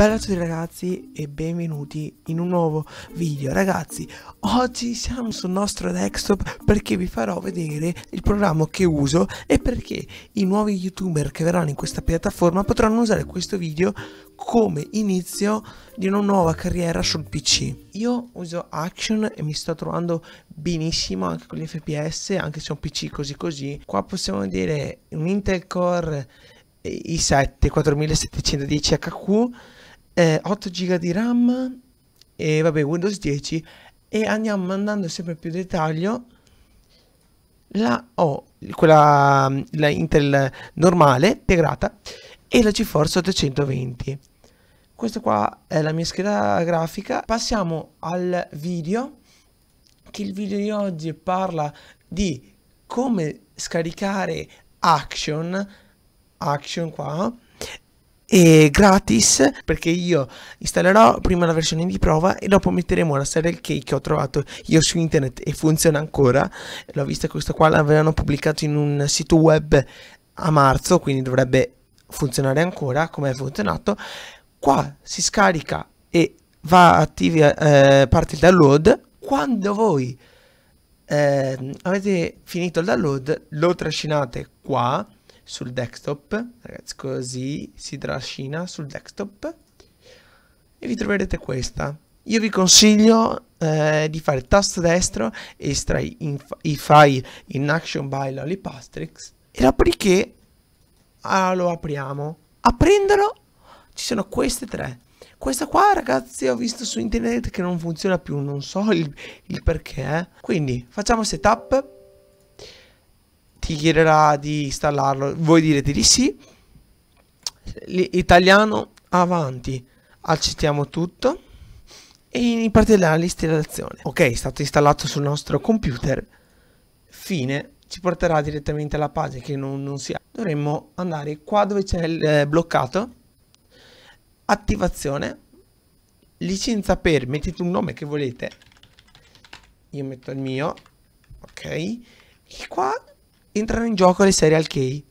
Bella a tutti ragazzi e benvenuti in un nuovo video Ragazzi, oggi siamo sul nostro desktop perché vi farò vedere il programma che uso E perché i nuovi youtuber che verranno in questa piattaforma potranno usare questo video come inizio di una nuova carriera sul PC Io uso Action e mi sto trovando benissimo anche con gli FPS, anche se è un PC così così Qua possiamo vedere un Intel Core i7 4710 HQ eh, 8 GB di RAM e vabbè Windows 10 e andiamo andando sempre più dettaglio la ho oh, quella la Intel normale integrata e la GeForce 820 questa qua è la mia scheda grafica passiamo al video che il video di oggi parla di come scaricare action action qua e gratis perché io installerò prima la versione di prova e dopo metteremo la serial key che ho trovato io su internet e funziona ancora l'ho vista questa qua l'avevano pubblicato in un sito web a marzo quindi dovrebbe funzionare ancora come è funzionato qua si scarica e va attivi eh, parte il download quando voi eh, avete finito il download lo trascinate qua sul desktop, ragazzi così si trascina sul desktop e vi troverete questa. Io vi consiglio eh, di fare tasto destro e estrai i file in action by Lollipastrix e dopodiché ah, lo apriamo. Aprendolo ci sono queste tre. Questa qua ragazzi ho visto su internet che non funziona più, non so il, il perché. Quindi facciamo setup chi chiederà di installarlo, voi direte di sì. Italiano avanti, accettiamo tutto e partirà l'installazione. Ok, è stato installato sul nostro computer. Fine, ci porterà direttamente alla pagina che non, non si ha. Dovremmo andare qua dove c'è il eh, bloccato, attivazione, licenza per, mettete un nome che volete. Io metto il mio, ok. E qua entrano in gioco le serial key.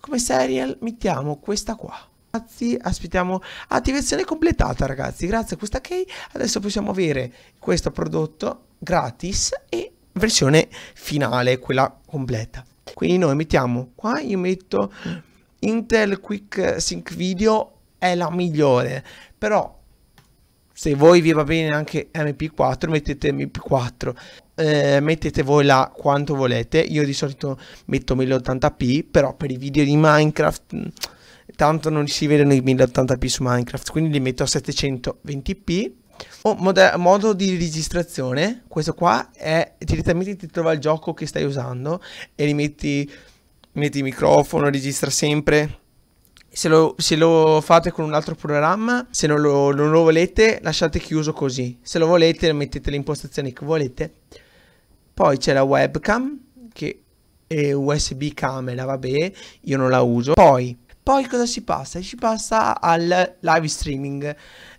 Come serial mettiamo questa qua. Ragazzi, aspettiamo attivazione completata ragazzi. Grazie a questa key adesso possiamo avere questo prodotto gratis e versione finale, quella completa. Quindi noi mettiamo qua, io metto Intel Quick Sync Video è la migliore, però se voi vi va bene anche MP4 mettete MP4 eh, mettete voi là quanto volete, io di solito metto 1080p, però per i video di Minecraft mm, tanto non si vedono i 1080p su Minecraft, quindi li metto a 720p. Oh, modo di registrazione, questo qua è direttamente ti trova il gioco che stai usando e li metti, metti il microfono, registra sempre. Se lo, se lo, fate con un altro programma, se non lo, non lo volete, lasciate chiuso così. Se lo volete, mettete le impostazioni che volete. Poi c'è la webcam, che è USB camera, vabbè, io non la uso. Poi, poi cosa si passa? Si passa al live streaming.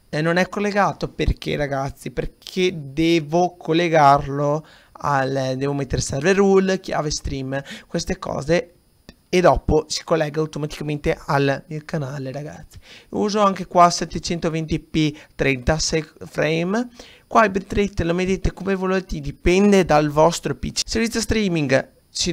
Eh, non è collegato perché ragazzi? Perché devo collegarlo al... devo mettere server rule, chiave stream, queste cose e dopo si collega automaticamente al mio canale ragazzi uso anche qua 720p 36 frame qua il bitrate lo mettete come volete dipende dal vostro pc servizio streaming ci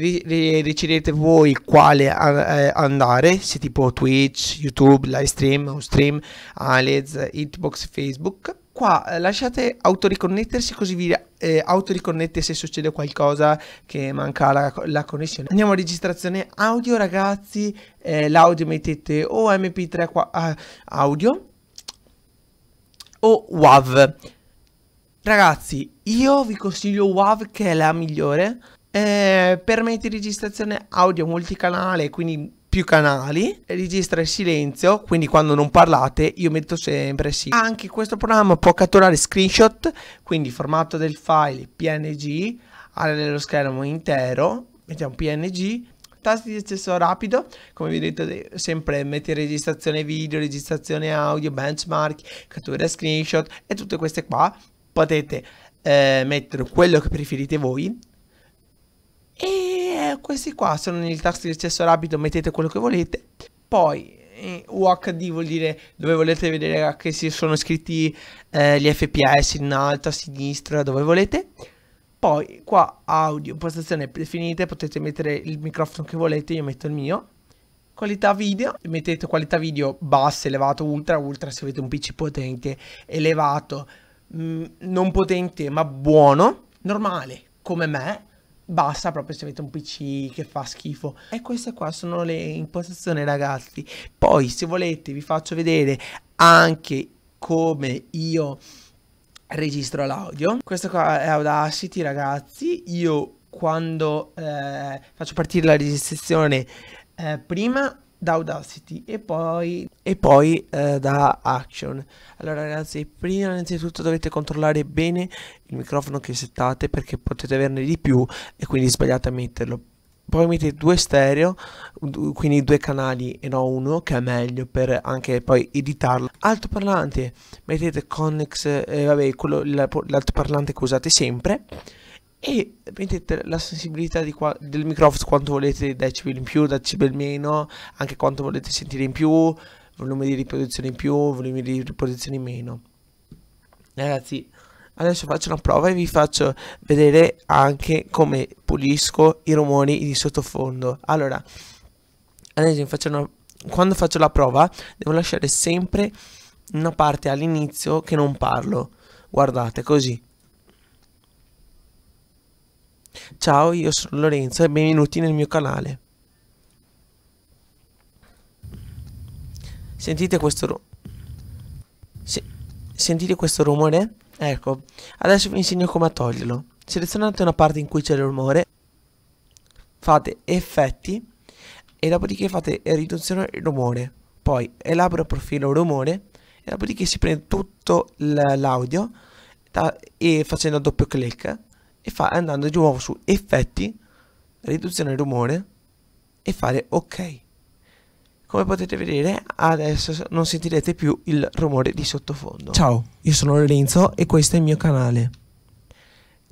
decidete voi quale eh, eh, andare se tipo twitch youtube live stream o stream alias hitbox facebook qua eh, lasciate autoriconnettersi così vi eh, autoriconnette se succede qualcosa che manca la, la connessione. Andiamo a registrazione audio ragazzi, eh, l'audio mettete o mp3 qua, eh, audio o WAV. Ragazzi, io vi consiglio WAV che è la migliore. Eh, permette registrazione audio multicanale, quindi più canali, registra il silenzio, quindi quando non parlate io metto sempre sì. Anche questo programma può catturare screenshot, quindi formato del file PNG, allo schermo intero, mettiamo PNG, tasti di accesso rapido, come vi ho detto sempre metti registrazione video, registrazione audio, benchmark, cattura screenshot e tutte queste qua potete eh, mettere quello che preferite voi e eh, questi qua sono nel tasto di accesso rapido, mettete quello che volete. Poi eh, UHD vuol dire dove volete vedere che si sono scritti eh, gli FPS in alto, a sinistra, dove volete. Poi qua audio, postazione definite, potete mettere il microfono che volete, io metto il mio. Qualità video, mettete qualità video bassa, elevato, ultra, ultra se avete un PC potente, elevato, mh, mm, non potente ma buono, normale come me basta proprio se avete un PC che fa schifo. E queste qua sono le impostazioni ragazzi. Poi se volete vi faccio vedere anche come io registro l'audio. Questo qua è Audacity ragazzi. Io quando eh, faccio partire la registrazione eh, prima da Audacity e poi, e poi eh, da Action. Allora ragazzi, prima innanzitutto dovete controllare bene il microfono che settate perché potete averne di più e quindi sbagliate a metterlo. Poi mettete due stereo, quindi due canali e non uno, che è meglio per anche poi editarlo. Altoparlante, mettete Connex, eh, vabbè, l'altoparlante che usate sempre e mettete la sensibilità qua, del microfono quanto volete decibel in più, decibel meno, anche quanto volete sentire in più, volume di riproduzione in più, volume di riproduzione in meno. Ragazzi, adesso faccio una prova e vi faccio vedere anche come pulisco i rumori di sottofondo. Allora, adesso faccio una... quando faccio la prova devo lasciare sempre una parte all'inizio che non parlo. Guardate, così Ciao, io sono Lorenzo e benvenuti nel mio canale. Sentite questo, ru Se Sentite questo rumore? Ecco, adesso vi insegno come toglierlo. Selezionate una parte in cui c'è il rumore, fate effetti e dopodiché fate riduzione rumore. Poi elabora profilo rumore e dopodiché si prende tutto l'audio e facendo doppio clic e fa, andando di nuovo su effetti, riduzione del rumore e fare ok. Come potete vedere adesso non sentirete più il rumore di sottofondo. Ciao, io sono Lorenzo e questo è il mio canale.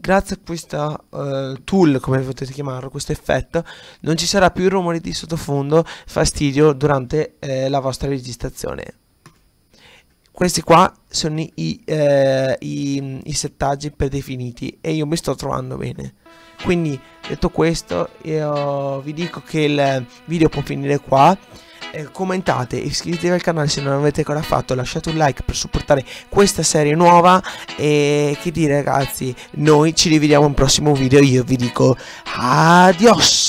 Grazie a questo uh, eh, tool, come potete chiamarlo, questo effetto, non ci sarà più il rumore di sottofondo fastidio durante eh, la vostra registrazione questi qua sono i, eh, i, i settaggi predefiniti e io mi sto trovando bene quindi detto questo io vi dico che il video può finire qua eh, commentate, iscrivetevi al canale se non l'avete ancora fatto, lasciate un like per supportare questa serie nuova e che dire ragazzi, noi ci rivediamo in un prossimo video, io vi dico adios!